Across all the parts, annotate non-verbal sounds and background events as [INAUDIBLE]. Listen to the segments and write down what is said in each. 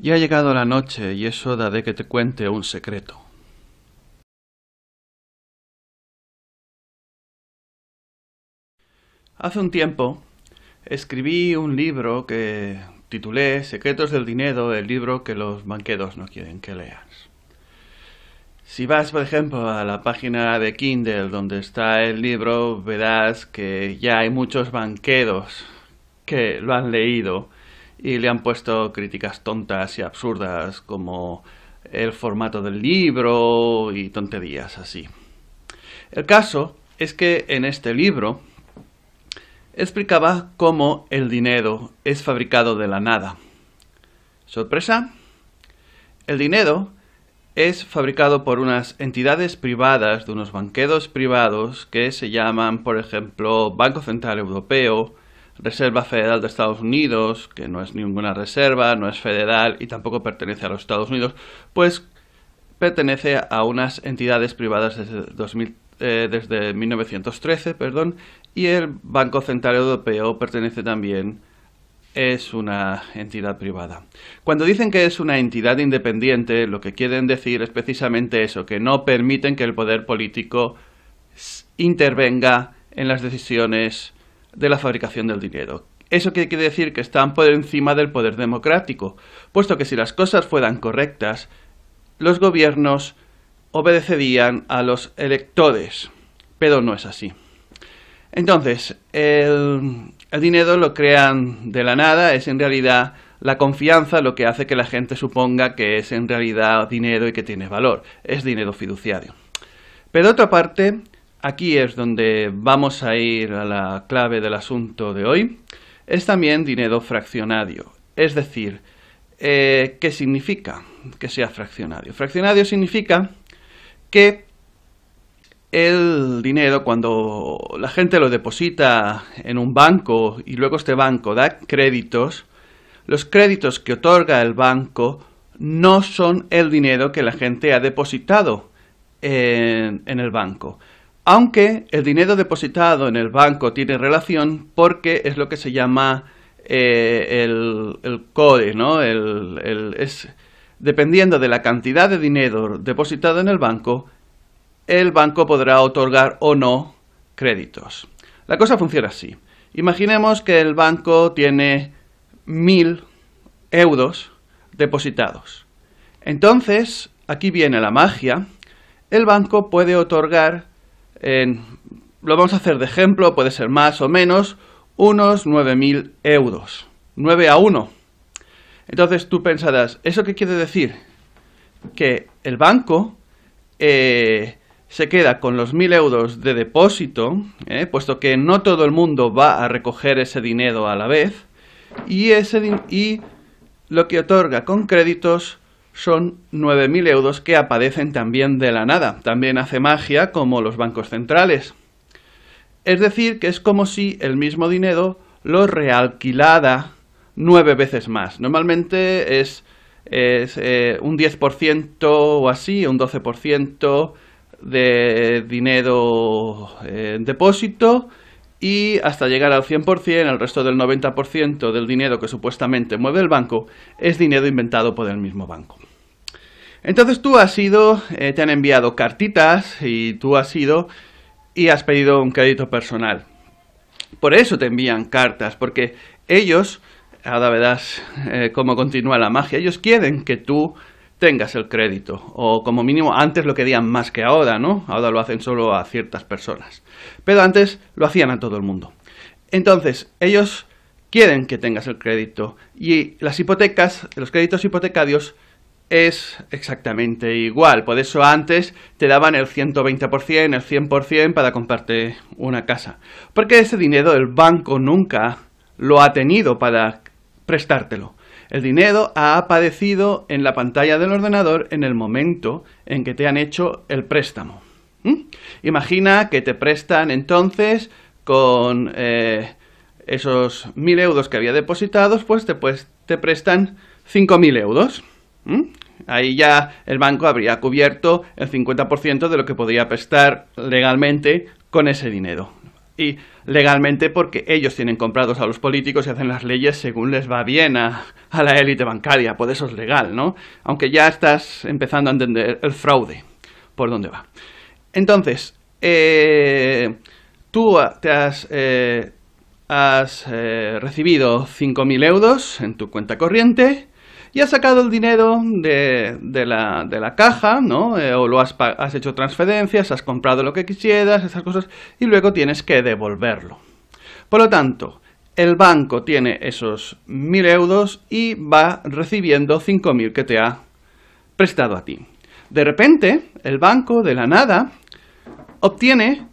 Ya ha llegado la noche y eso hora de que te cuente un secreto. Hace un tiempo escribí un libro que titulé Secretos del Dinero, el libro que los banqueros no quieren que leas. Si vas, por ejemplo, a la página de Kindle donde está el libro, verás que ya hay muchos banqueros que lo han leído y le han puesto críticas tontas y absurdas como el formato del libro y tonterías así. El caso es que en este libro explicaba cómo el dinero es fabricado de la nada. ¿Sorpresa? El dinero es fabricado por unas entidades privadas, de unos banqueros privados que se llaman, por ejemplo, Banco Central Europeo, Reserva Federal de Estados Unidos, que no es ninguna reserva, no es federal y tampoco pertenece a los Estados Unidos, pues pertenece a unas entidades privadas desde, 2000, eh, desde 1913, perdón, y el Banco Central Europeo pertenece también es una entidad privada. Cuando dicen que es una entidad independiente, lo que quieren decir es precisamente eso, que no permiten que el poder político intervenga en las decisiones de la fabricación del dinero. ¿Eso quiere decir? Que están por encima del poder democrático, puesto que si las cosas fueran correctas, los gobiernos obedecerían a los electores, pero no es así. Entonces, el, el dinero lo crean de la nada, es en realidad la confianza lo que hace que la gente suponga que es en realidad dinero y que tiene valor, es dinero fiduciario. Pero de otra parte, Aquí es donde vamos a ir a la clave del asunto de hoy. Es también dinero fraccionario, es decir, eh, ¿qué significa que sea fraccionario? Fraccionario significa que el dinero cuando la gente lo deposita en un banco y luego este banco da créditos, los créditos que otorga el banco no son el dinero que la gente ha depositado en el banco. Aunque el dinero depositado en el banco tiene relación porque es lo que se llama eh, el, COE, es, dependiendo de la cantidad de dinero depositado en el banco, el banco podrá otorgar o no créditos. La cosa funciona así. Imaginemos que el banco tiene 1000 euros depositados. Entonces, aquí viene la magia, el banco puede otorgar lo vamos a hacer de ejemplo, puede ser más o menos, unos 9.000 euros. 9 a 1. Entonces tú pensarás, ¿eso qué quiere decir? Que el banco eh, se queda con los 1.000 euros de depósito, eh, puesto que no todo el mundo va a recoger ese dinero a la vez, y, y lo que otorga con créditos son 9.000 euros que aparecen también de la nada. También hace magia como los bancos centrales. Es decir, que es como si el mismo dinero lo realquilara nueve veces más. Normalmente es, es eh, un 10% o así, un 12% de dinero en eh, depósito y hasta llegar al 100%, el resto del 90% del dinero que supuestamente mueve el banco es dinero inventado por el mismo banco. Entonces tú has ido, eh, te han enviado cartitas y tú has ido y has pedido un crédito personal. Por eso te envían cartas, porque ellos, ahora verás eh, cómo continúa la magia, ellos quieren que tú tengas el crédito, o como mínimo antes lo querían más que ahora, ¿no? Ahora lo hacen solo a ciertas personas, pero antes lo hacían a todo el mundo. Entonces, ellos quieren que tengas el crédito y las hipotecas, los créditos hipotecarios, es exactamente igual. Por eso antes te daban el 120%, el 100% para comprarte una casa. Porque ese dinero el banco nunca lo ha tenido para prestártelo. El dinero ha aparecido en la pantalla del ordenador en el momento en que te han hecho el préstamo. ¿Mm? Imagina que te prestan entonces con eh, esos 1.000 euros que había depositados, pues te, pues, te prestan 5.000 euros. ¿Mm? Ahí ya el banco habría cubierto el 50% de lo que podría prestar legalmente con ese dinero. Y legalmente porque ellos tienen comprados a los políticos y hacen las leyes según les va bien a, la élite bancaria, por pues eso es legal, ¿no? Aunque ya estás empezando a entender el fraude, por dónde va. Entonces, eh, tú te has, eh, eh, recibido 5.000 euros en tu cuenta corriente, y has sacado el dinero de, la, caja, ¿no? Eh, o lo has, hecho transferencias, has comprado lo que quisieras, esas cosas, y luego tienes que devolverlo. Por lo tanto, el banco tiene esos 1.000 euros y va recibiendo 5.000 que te ha prestado a ti. De repente, el banco, de la nada, obtiene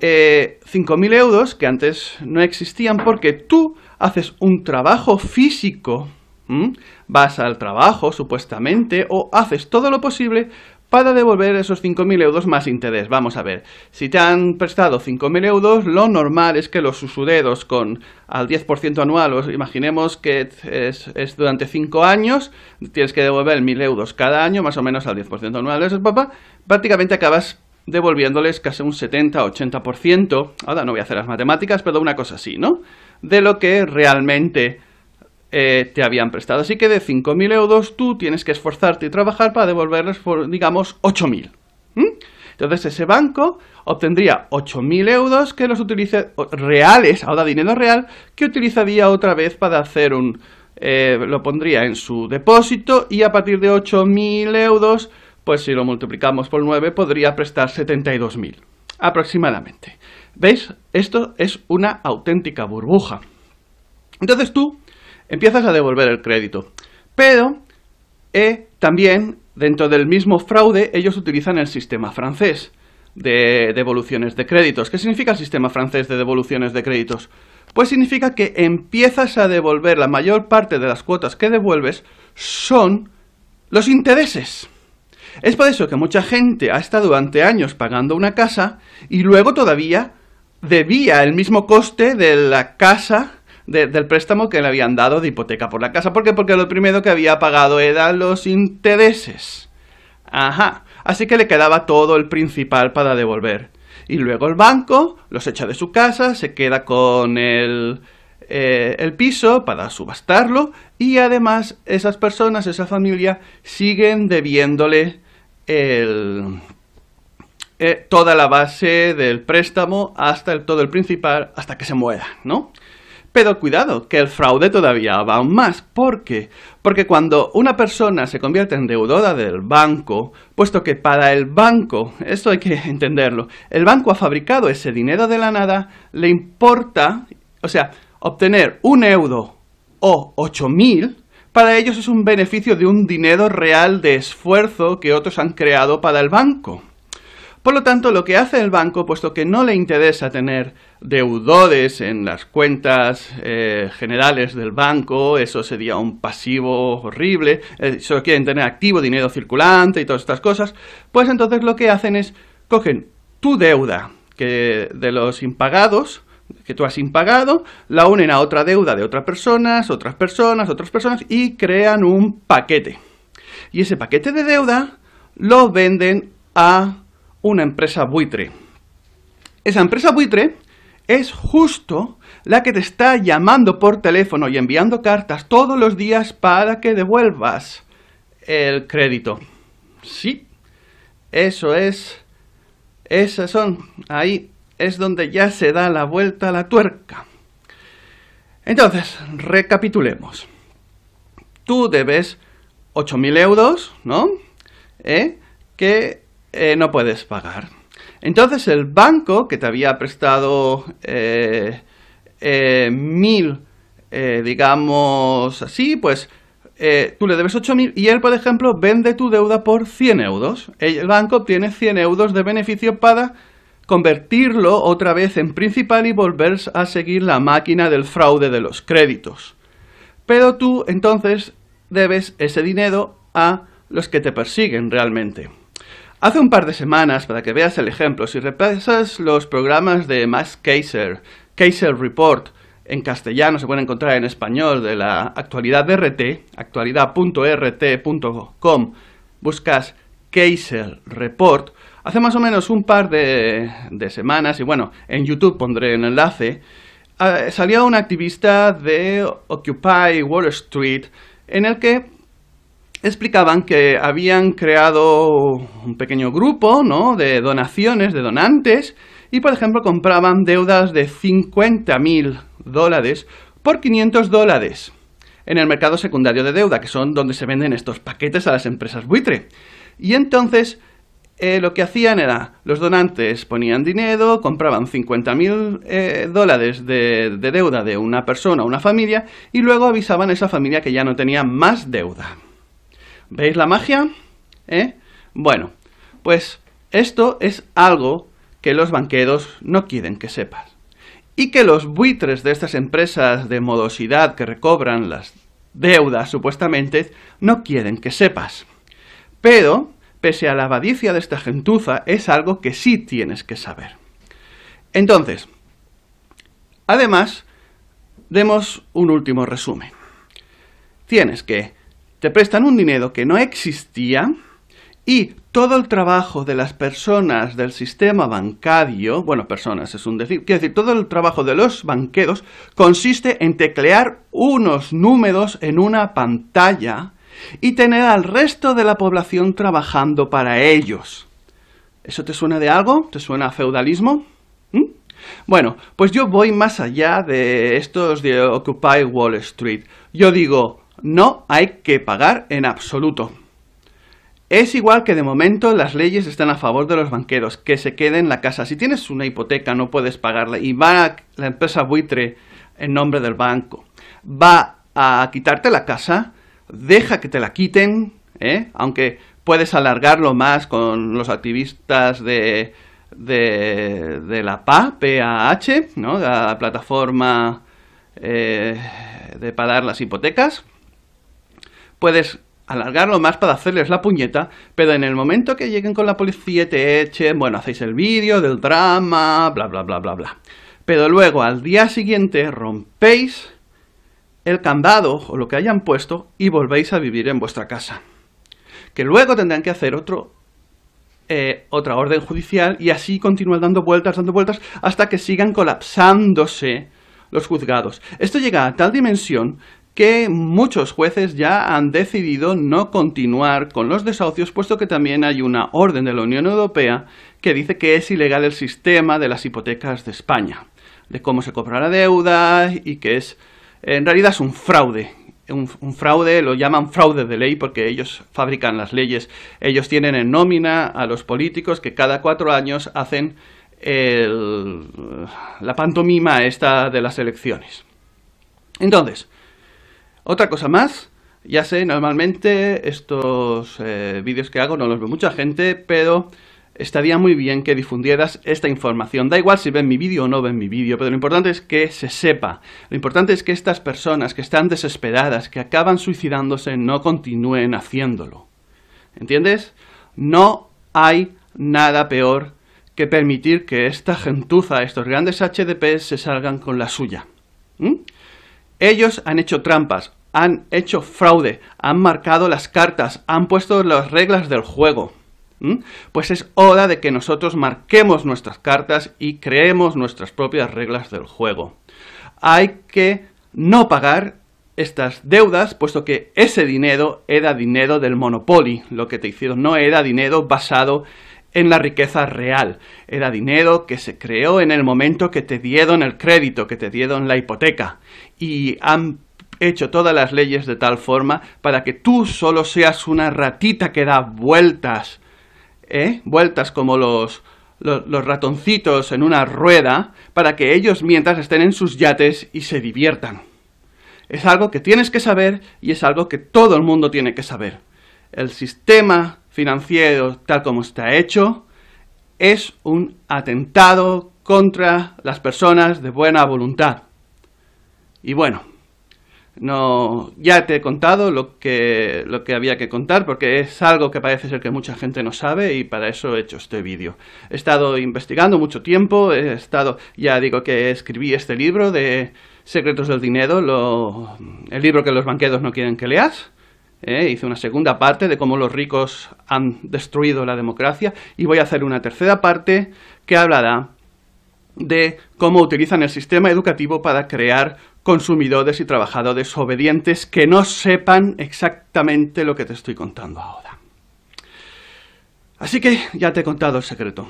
eh, 5.000 euros que antes no existían porque tú haces un trabajo físico ¿Mm? Vas al trabajo, supuestamente, o haces todo lo posible para devolver esos 5.000 euros más interés. Vamos a ver, si te han prestado 5.000 euros, lo normal es que los susudedos con al 10% anual, os imaginemos que es, durante 5 años, tienes que devolver 1.000 euros cada año, más o menos al 10% anual de esos prácticamente acabas devolviéndoles casi un 70-80%, ahora no voy a hacer las matemáticas, pero una cosa así, ¿no? De lo que realmente eh, te habían prestado. Así que de 5.000 euros tú tienes que esforzarte y trabajar para devolverles, por, digamos, 8.000. Entonces ese banco obtendría 8.000 euros que los utilice reales, ahora dinero real, que utilizaría otra vez para hacer un... Eh, lo pondría en su depósito y a partir de 8.000 euros, pues si lo multiplicamos por 9, podría prestar 72.000 aproximadamente. ¿Veis? Esto es una auténtica burbuja. Entonces tú empiezas a devolver el crédito. Pero eh, también, dentro del mismo fraude, ellos utilizan el sistema francés de devoluciones de créditos. ¿Qué significa el sistema francés de devoluciones de créditos? Pues significa que empiezas a devolver la mayor parte de las cuotas que devuelves son los intereses. Es por eso que mucha gente ha estado durante años pagando una casa y luego todavía debía el mismo coste de la casa del préstamo que le habían dado de hipoteca por la casa. ¿Por qué? Porque lo primero que había pagado eran los intereses. Ajá. Así que le quedaba todo el principal para devolver. Y luego el banco los echa de su casa, se queda con el, eh, el piso para subastarlo y además esas personas, esa familia, siguen debiéndole eh, toda la base del préstamo hasta el, todo el principal, hasta que se muera, ¿no? Pero cuidado, que el fraude todavía va aún más. ¿Por qué? Porque cuando una persona se convierte en deudora del banco, puesto que para el banco, esto hay que [LAUGHS] entenderlo, el banco ha fabricado ese dinero de la nada, le importa, o sea, obtener un euro o mil, para ellos es un beneficio de un dinero real de esfuerzo que otros han creado para el banco. Por lo tanto, lo que hace el banco, puesto que no le interesa tener deudores en las cuentas eh, generales del banco, eso sería un pasivo horrible, eh, solo quieren tener activo, dinero circulante y todas estas cosas, pues entonces lo que hacen es cogen tu deuda que de los impagados, que tú has impagado, la unen a otra deuda de otras personas, otras personas, otras personas y crean un paquete. Y ese paquete de deuda lo venden a una empresa buitre. Esa empresa buitre es justo la que te está llamando por teléfono y enviando cartas todos los días para que devuelvas el crédito. Sí, eso es. Esas son. Ahí es donde ya se da la vuelta a la tuerca. Entonces, recapitulemos. Tú debes 8.000 euros, ¿no? ¿Eh? Que eh, no puedes pagar. Entonces el banco que te había prestado eh, eh, mil, digamos así, pues tú le debes ocho mil y él, por ejemplo, vende tu deuda por 100 euros. El banco obtiene 100 euros de beneficio para convertirlo otra vez en principal y volver a seguir la máquina del fraude de los créditos. Pero tú entonces debes ese dinero a los que te persiguen realmente. Hace un par de semanas, para que veas el ejemplo, si repasas los programas de Max Kaiser, Kaiser Report, en castellano se pueden encontrar en español de la actualidad de RT, actualidad.rt.com, buscas Kaiser Report, hace más o menos un par de, semanas, y bueno, en YouTube pondré el enlace, ah, salió un activista de Occupy Wall Street en el que explicaban que habían creado un pequeño grupo ¿no? de donaciones, de donantes, y por ejemplo compraban deudas de 50.000 dólares por 500 dólares en el mercado secundario de deuda, que son donde se venden estos paquetes a las empresas buitre. Y entonces eh, lo que hacían era, los donantes ponían dinero, compraban 50.000 eh, dólares de, deuda de una persona, o una familia, y luego avisaban a esa familia que ya no tenía más deuda. ¿Veis la magia? ¿Eh? Bueno, pues esto es algo que los banqueros no quieren que sepas. Y que los buitres de estas empresas de modosidad que recobran las deudas supuestamente no quieren que sepas. Pero, pese a la avadicia de esta gentuza, es algo que sí tienes que saber. Entonces, además, demos un último resumen. Tienes que te prestan un dinero que no existía y todo el trabajo de las personas del sistema bancario, bueno, personas es un decir, quiero decir, todo el trabajo de los banqueros consiste en teclear unos números en una pantalla y tener al resto de la población trabajando para ellos. ¿Eso te suena de algo? ¿Te suena a feudalismo? ¿Mm? Bueno, pues yo voy más allá de estos de Occupy Wall Street. Yo digo, no hay que pagar en absoluto. Es igual que de momento las leyes están a favor de los banqueros, que se queden la casa. Si tienes una hipoteca no puedes pagarla y va la empresa buitre en nombre del banco. Va a quitarte la casa, deja que te la quiten, ¿eh? aunque puedes alargarlo más con los activistas de, de, la PAH, ¿no? la plataforma eh, de pagar las hipotecas puedes alargarlo más para hacerles la puñeta, pero en el momento que lleguen con la policía te echen, bueno, hacéis el vídeo del drama, bla, bla, bla, bla, bla. Pero luego al día siguiente rompéis el candado o lo que hayan puesto y volvéis a vivir en vuestra casa. Que luego tendrán que hacer otro, eh, otra orden judicial y así continúan dando vueltas, dando vueltas, hasta que sigan colapsándose los juzgados. Esto llega a tal dimensión que muchos jueces ya han decidido no continuar con los desahucios, puesto que también hay una orden de la Unión Europea que dice que es ilegal el sistema de las hipotecas de España, de cómo se cobra la deuda y que es, en realidad es un fraude. Un, fraude, lo llaman fraude de ley porque ellos fabrican las leyes. Ellos tienen en nómina a los políticos que cada cuatro años hacen la pantomima esta de las elecciones. Entonces, otra cosa más, ya sé, normalmente estos eh, vídeos que hago no los ve mucha gente, pero estaría muy bien que difundieras esta información. Da igual si ven mi vídeo o no ven mi vídeo, pero lo importante es que se sepa. Lo importante es que estas personas que están desesperadas, que acaban suicidándose, no continúen haciéndolo. ¿Entiendes? No hay nada peor que permitir que esta gentuza, estos grandes HDPs, se salgan con la suya. ¿Mm? Ellos han hecho trampas, han hecho fraude, han marcado las cartas, han puesto las reglas del juego. Pues es hora de que nosotros marquemos nuestras cartas y creemos nuestras propias reglas del juego. Hay que no pagar estas deudas, puesto que ese dinero era dinero del Monopoly, lo que te hicieron, no era dinero basado en la riqueza real, era dinero que se creó en el momento que te dieron el crédito, que te dieron la hipoteca, y han hecho todas las leyes de tal forma para que tú solo seas una ratita que da vueltas, ¿eh? vueltas como los, los, los, ratoncitos en una rueda, para que ellos mientras estén en sus yates y se diviertan. Es algo que tienes que saber y es algo que todo el mundo tiene que saber. El sistema financiero tal como está hecho es un atentado contra las personas de buena voluntad. Y bueno, no, ya te he contado lo que, lo que había que contar porque es algo que parece ser que mucha gente no sabe y para eso he hecho este vídeo. He estado investigando mucho tiempo, he estado, ya digo que escribí este libro de Secretos del Dinero, el libro que los banqueros no quieren que leas. Eh, hice una segunda parte de cómo los ricos han destruido la democracia y voy a hacer una tercera parte que hablará de cómo utilizan el sistema educativo para crear consumidores y trabajadores obedientes que no sepan exactamente lo que te estoy contando ahora. Así que ya te he contado el secreto.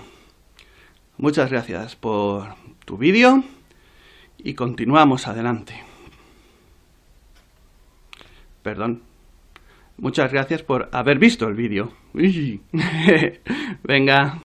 Muchas gracias por tu vídeo y continuamos adelante. Perdón. Muchas gracias por haber visto el vídeo. [LAUGHS] Venga.